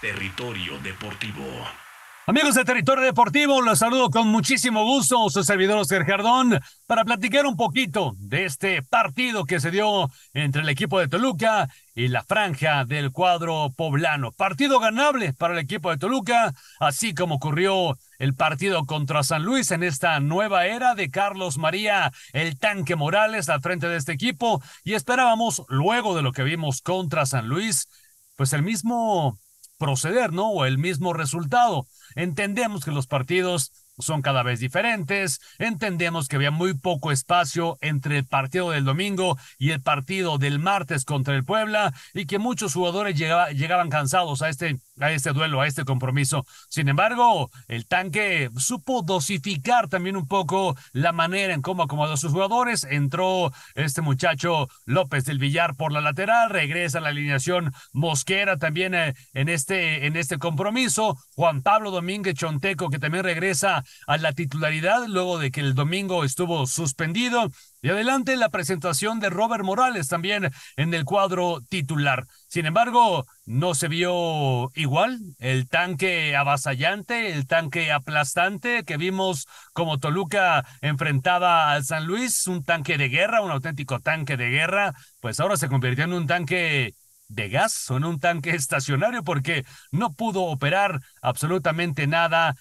Territorio Deportivo. Amigos de Territorio Deportivo, los saludo con muchísimo gusto, su servidor Oscar para platicar un poquito de este partido que se dio entre el equipo de Toluca y la franja del cuadro poblano. Partido ganable para el equipo de Toluca, así como ocurrió el partido contra San Luis en esta nueva era de Carlos María, el tanque Morales, al frente de este equipo, y esperábamos, luego de lo que vimos contra San Luis, pues el mismo proceder, ¿no? O el mismo resultado. Entendemos que los partidos son cada vez diferentes. Entendemos que había muy poco espacio entre el partido del domingo y el partido del martes contra el Puebla y que muchos jugadores llegaban cansados a este a este duelo, a este compromiso. Sin embargo, el tanque supo dosificar también un poco la manera en cómo acomodó a sus jugadores. Entró este muchacho López del Villar por la lateral, regresa a la alineación Mosquera también eh, en, este, en este compromiso. Juan Pablo Domínguez Chonteco, que también regresa a la titularidad luego de que el domingo estuvo suspendido. Y adelante la presentación de Robert Morales también en el cuadro titular. Sin embargo, no se vio igual el tanque avasallante, el tanque aplastante que vimos como Toluca enfrentaba al San Luis, un tanque de guerra, un auténtico tanque de guerra, pues ahora se convirtió en un tanque de gas o en un tanque estacionario porque no pudo operar absolutamente nada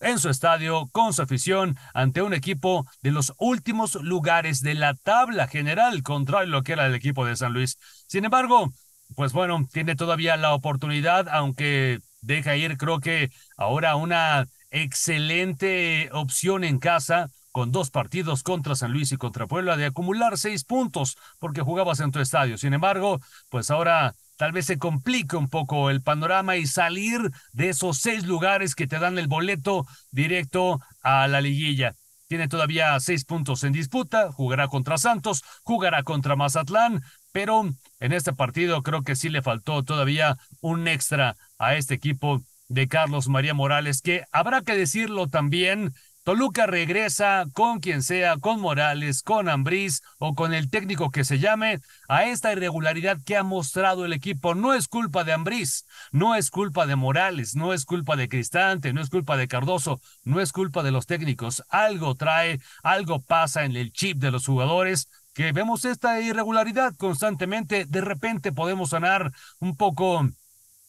en su estadio con su afición ante un equipo de los últimos lugares de la tabla general, contra lo que era el equipo de San Luis. Sin embargo, pues bueno, tiene todavía la oportunidad, aunque deja ir, creo que ahora una excelente opción en casa con dos partidos contra San Luis y contra Puebla de acumular seis puntos porque jugabas en tu estadio. Sin embargo, pues ahora tal vez se complique un poco el panorama y salir de esos seis lugares que te dan el boleto directo a la liguilla. Tiene todavía seis puntos en disputa, jugará contra Santos, jugará contra Mazatlán, pero en este partido creo que sí le faltó todavía un extra a este equipo de Carlos María Morales, que habrá que decirlo también, Toluca regresa con quien sea, con Morales, con Ambriz o con el técnico que se llame, a esta irregularidad que ha mostrado el equipo. No es culpa de Ambriz, no es culpa de Morales, no es culpa de Cristante, no es culpa de Cardoso, no es culpa de los técnicos. Algo trae, algo pasa en el chip de los jugadores que vemos esta irregularidad constantemente. De repente podemos sanar un poco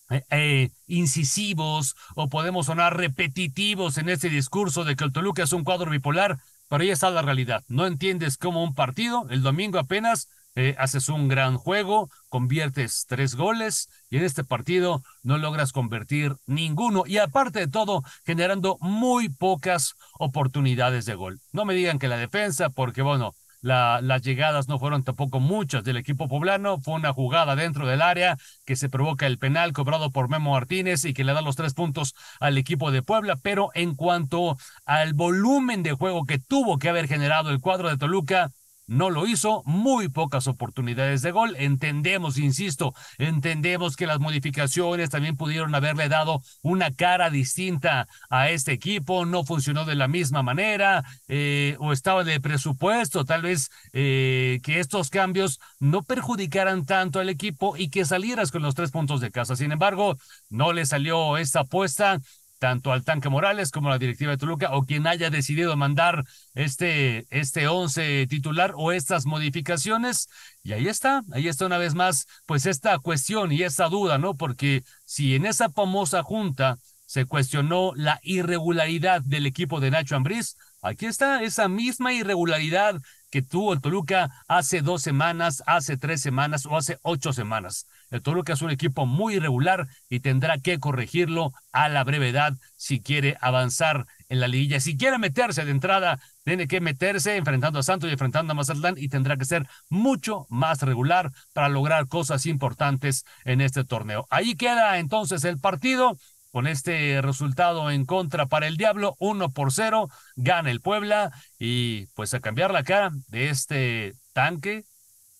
eh, eh, incisivos o podemos sonar repetitivos en este discurso de que el Toluca es un cuadro bipolar, pero ahí está la realidad. No entiendes cómo un partido, el domingo apenas, eh, haces un gran juego, conviertes tres goles y en este partido no logras convertir ninguno y aparte de todo generando muy pocas oportunidades de gol. No me digan que la defensa, porque bueno, las llegadas no fueron tampoco muchas del equipo poblano. Fue una jugada dentro del área que se provoca el penal cobrado por Memo Martínez y que le da los tres puntos al equipo de Puebla. Pero en cuanto al volumen de juego que tuvo que haber generado el cuadro de Toluca, no lo hizo, muy pocas oportunidades de gol. Entendemos, insisto, entendemos que las modificaciones también pudieron haberle dado una cara distinta a este equipo, no funcionó de la misma manera eh, o estaba de presupuesto, tal vez eh, que estos cambios no perjudicaran tanto al equipo y que salieras con los tres puntos de casa. Sin embargo, no le salió esta apuesta tanto al tanque Morales como a la directiva de Toluca o quien haya decidido mandar este, este 11 titular o estas modificaciones. Y ahí está, ahí está una vez más, pues esta cuestión y esta duda, ¿no? Porque si en esa famosa junta se cuestionó la irregularidad del equipo de Nacho Ambriz, aquí está esa misma irregularidad que tuvo el Toluca hace dos semanas, hace tres semanas o hace ocho semanas. El Toluca es un equipo muy irregular y tendrá que corregirlo a la brevedad si quiere avanzar en la liguilla. Si quiere meterse de entrada, tiene que meterse enfrentando a Santos y enfrentando a Mazatlán y tendrá que ser mucho más regular para lograr cosas importantes en este torneo. Ahí queda entonces el partido. Con este resultado en contra para el Diablo, 1 por 0, gana el Puebla y pues a cambiar la cara de este tanque,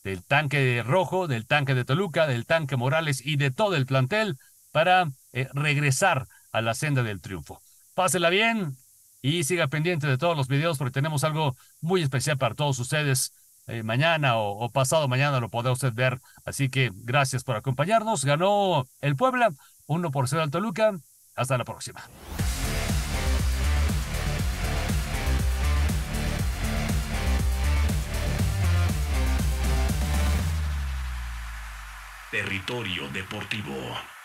del tanque de rojo, del tanque de Toluca, del tanque Morales y de todo el plantel para eh, regresar a la senda del triunfo. Pásela bien y siga pendiente de todos los videos porque tenemos algo muy especial para todos ustedes. Eh, mañana o, pasado mañana lo podrá usted ver. Así que gracias por acompañarnos. Ganó el Puebla 1 por 0 al Toluca. Hasta la próxima. Territorio Deportivo.